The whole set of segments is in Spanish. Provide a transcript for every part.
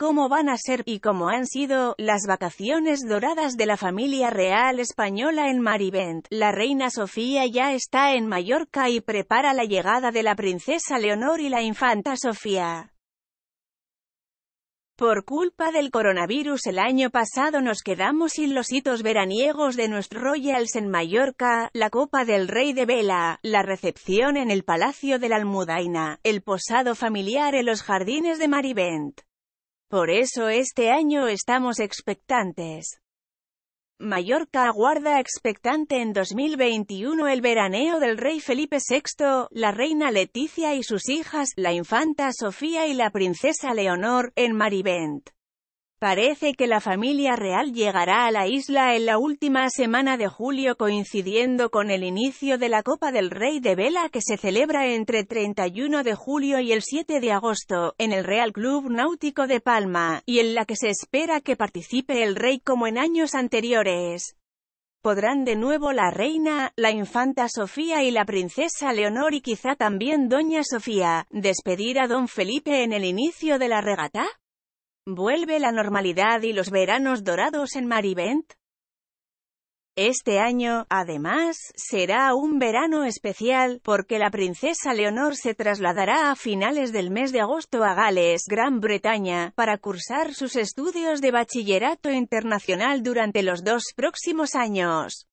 cómo van a ser, y cómo han sido, las vacaciones doradas de la familia real española en Marivent. La reina Sofía ya está en Mallorca y prepara la llegada de la princesa Leonor y la infanta Sofía. Por culpa del coronavirus el año pasado nos quedamos sin los hitos veraniegos de nuestros Royals en Mallorca, la Copa del Rey de Vela, la recepción en el Palacio de la Almudaina, el posado familiar en los jardines de Marivent. Por eso este año estamos expectantes. Mallorca aguarda expectante en 2021 el veraneo del rey Felipe VI, la reina Leticia y sus hijas, la infanta Sofía y la princesa Leonor, en Marivent. Parece que la familia real llegará a la isla en la última semana de julio coincidiendo con el inicio de la Copa del Rey de Vela que se celebra entre 31 de julio y el 7 de agosto, en el Real Club Náutico de Palma, y en la que se espera que participe el rey como en años anteriores. Podrán de nuevo la reina, la infanta Sofía y la princesa Leonor y quizá también doña Sofía, despedir a don Felipe en el inicio de la regata. Vuelve la normalidad y los veranos dorados en Marivent. Este año, además, será un verano especial, porque la princesa Leonor se trasladará a finales del mes de agosto a Gales, Gran Bretaña, para cursar sus estudios de bachillerato internacional durante los dos próximos años.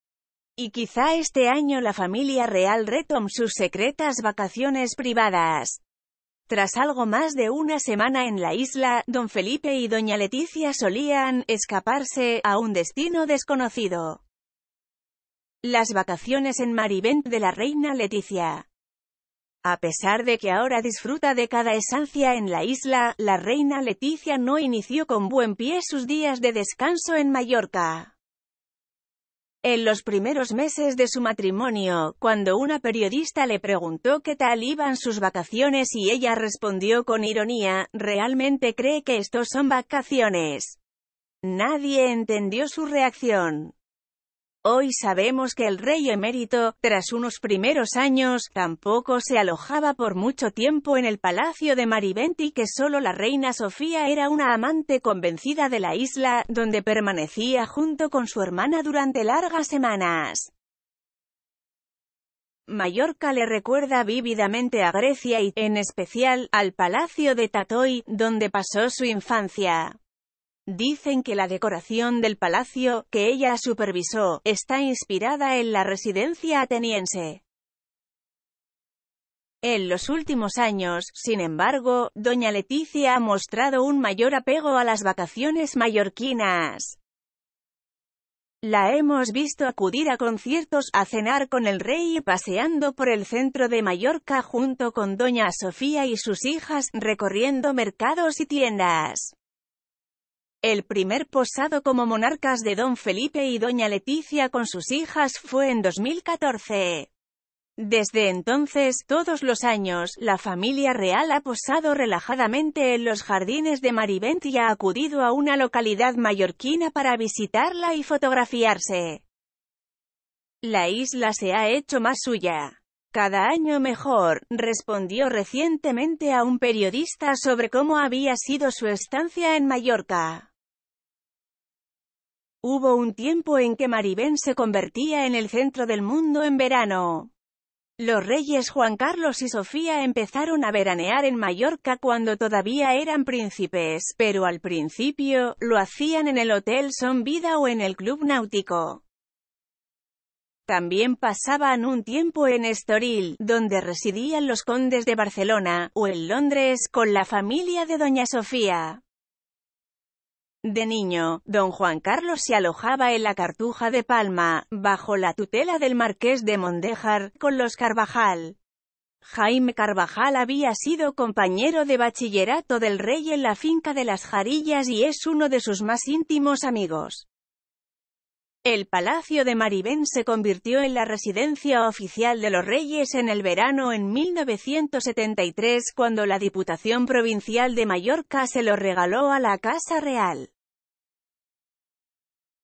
Y quizá este año la familia real retome sus secretas vacaciones privadas. Tras algo más de una semana en la isla, don Felipe y doña Leticia solían escaparse a un destino desconocido. Las vacaciones en Marivent de la reina Leticia. A pesar de que ahora disfruta de cada esencia en la isla, la reina Leticia no inició con buen pie sus días de descanso en Mallorca. En los primeros meses de su matrimonio, cuando una periodista le preguntó qué tal iban sus vacaciones y ella respondió con ironía, ¿realmente cree que estos son vacaciones? Nadie entendió su reacción. Hoy sabemos que el rey emérito, tras unos primeros años, tampoco se alojaba por mucho tiempo en el palacio de Mariventi y que solo la reina Sofía era una amante convencida de la isla, donde permanecía junto con su hermana durante largas semanas. Mallorca le recuerda vívidamente a Grecia y, en especial, al palacio de Tatoy, donde pasó su infancia. Dicen que la decoración del palacio, que ella supervisó, está inspirada en la residencia ateniense. En los últimos años, sin embargo, doña Leticia ha mostrado un mayor apego a las vacaciones mallorquinas. La hemos visto acudir a conciertos, a cenar con el rey y paseando por el centro de Mallorca junto con doña Sofía y sus hijas, recorriendo mercados y tiendas. El primer posado como monarcas de don Felipe y doña Leticia con sus hijas fue en 2014. Desde entonces, todos los años, la familia real ha posado relajadamente en los jardines de Marivent y ha acudido a una localidad mallorquina para visitarla y fotografiarse. La isla se ha hecho más suya. Cada año mejor, respondió recientemente a un periodista sobre cómo había sido su estancia en Mallorca. Hubo un tiempo en que Maribén se convertía en el centro del mundo en verano. Los reyes Juan Carlos y Sofía empezaron a veranear en Mallorca cuando todavía eran príncipes, pero al principio, lo hacían en el Hotel Son Vida o en el Club Náutico. También pasaban un tiempo en Estoril, donde residían los condes de Barcelona, o en Londres, con la familia de Doña Sofía. De niño, don Juan Carlos se alojaba en la Cartuja de Palma, bajo la tutela del marqués de Mondéjar, con los Carvajal. Jaime Carvajal había sido compañero de bachillerato del rey en la finca de las Jarillas y es uno de sus más íntimos amigos. El Palacio de Maribén se convirtió en la residencia oficial de los reyes en el verano en 1973 cuando la Diputación Provincial de Mallorca se lo regaló a la Casa Real.